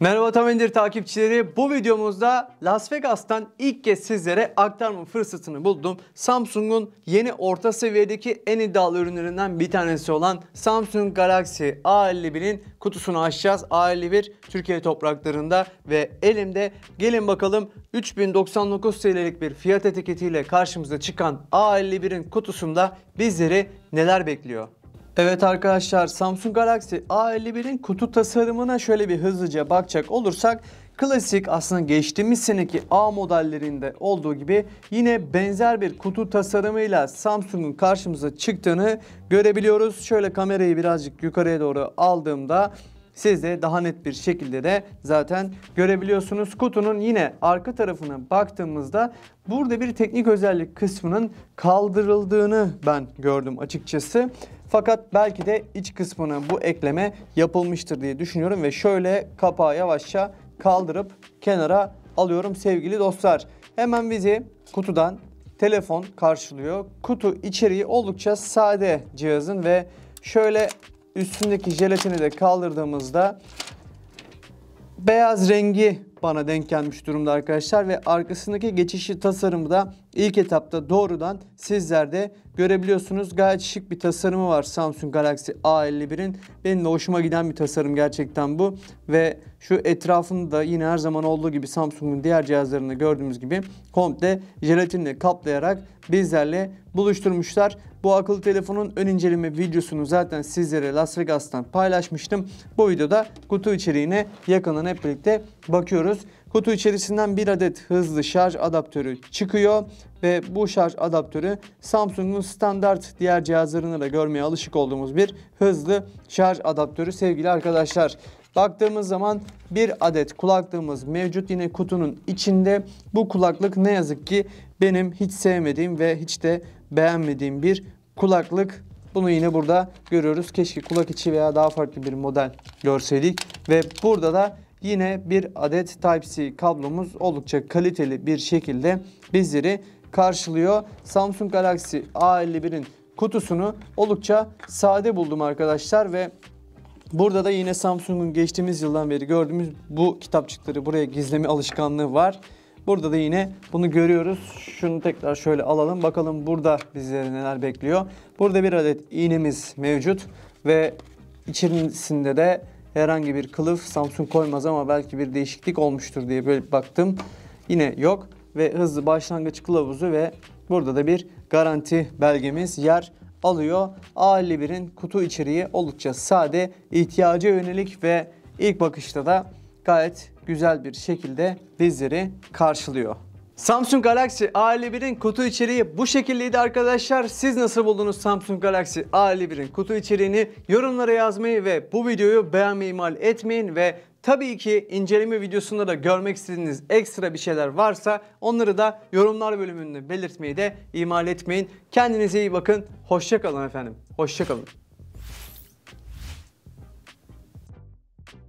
Merhaba Tamendir takipçileri. Bu videomuzda Las Vegas'tan ilk kez sizlere aktarma fırsatını buldum. Samsung'un yeni orta seviyedeki en iddialı ürünlerinden bir tanesi olan Samsung Galaxy A51'in kutusunu açacağız. A51 Türkiye topraklarında ve elimde gelin bakalım 3099 TL'lik bir fiyat etiketiyle karşımıza çıkan A51'in kutusunda bizleri neler bekliyor? Evet arkadaşlar Samsung Galaxy A51'in kutu tasarımına şöyle bir hızlıca bakacak olursak klasik aslında geçtiğimiz seneki A modellerinde olduğu gibi yine benzer bir kutu tasarımıyla Samsung'un karşımıza çıktığını görebiliyoruz. Şöyle kamerayı birazcık yukarıya doğru aldığımda siz de daha net bir şekilde de zaten görebiliyorsunuz. Kutunun yine arka tarafına baktığımızda burada bir teknik özellik kısmının kaldırıldığını ben gördüm açıkçası. Fakat belki de iç kısmına bu ekleme yapılmıştır diye düşünüyorum ve şöyle kapağı yavaşça kaldırıp kenara alıyorum sevgili dostlar. Hemen bizi kutudan telefon karşılıyor. Kutu içeriği oldukça sade cihazın ve şöyle üstündeki jelatini de kaldırdığımızda beyaz rengi bana denk gelmiş durumda arkadaşlar ve arkasındaki geçişi tasarımı da ilk etapta doğrudan sizler de görebiliyorsunuz. Gayet şık bir tasarımı var Samsung Galaxy A51'in. Benim de hoşuma giden bir tasarım gerçekten bu ve şu etrafını da yine her zaman olduğu gibi Samsung'un diğer cihazlarında gördüğümüz gibi komple jelatinle kaplayarak bizlerle buluşturmuşlar. Bu akıllı telefonun ön inceleme videosunu zaten sizlere Las Vegas'tan paylaşmıştım. Bu videoda kutu içeriğine yakından hep birlikte bakıyoruz. Kutu içerisinden bir adet hızlı şarj adaptörü çıkıyor ve bu şarj adaptörü Samsung'un standart diğer cihazlarını da görmeye alışık olduğumuz bir hızlı şarj adaptörü sevgili arkadaşlar. Baktığımız zaman bir adet kulaklığımız mevcut yine kutunun içinde. Bu kulaklık ne yazık ki benim hiç sevmediğim ve hiç de beğenmediğim bir kulaklık. Bunu yine burada görüyoruz. Keşke kulak içi veya daha farklı bir model görseydik. Ve burada da yine bir adet Type-C kablomuz oldukça kaliteli bir şekilde bizleri karşılıyor. Samsung Galaxy A51'in kutusunu oldukça sade buldum arkadaşlar ve burada da yine Samsung'un geçtiğimiz yıldan beri gördüğümüz bu kitapçıkları buraya gizleme alışkanlığı var. Burada da yine bunu görüyoruz. Şunu tekrar şöyle alalım. Bakalım burada bizleri neler bekliyor. Burada bir adet iğnemiz mevcut ve içerisinde de herhangi bir kılıf Samsung koymaz ama belki bir değişiklik olmuştur diye böyle baktım. Yine yok ve hızlı başlangıç kılavuzu ve burada da bir garanti belgemiz yer alıyor. A51'in kutu içeriği oldukça sade, ihtiyacı yönelik ve ilk bakışta da gayet güzel bir şekilde bizleri karşılıyor. Samsung Galaxy A51'in kutu içeriği bu şekildeydi arkadaşlar. Siz nasıl buldunuz Samsung Galaxy A51'in kutu içeriğini? Yorumlara yazmayı ve bu videoyu beğenmeyi mal etmeyin ve Tabii ki inceleme videosunda da görmek istediğiniz ekstra bir şeyler varsa onları da yorumlar bölümünde belirtmeyi de imal etmeyin. Kendinize iyi bakın. Hoşçakalın efendim. Hoşçakalın.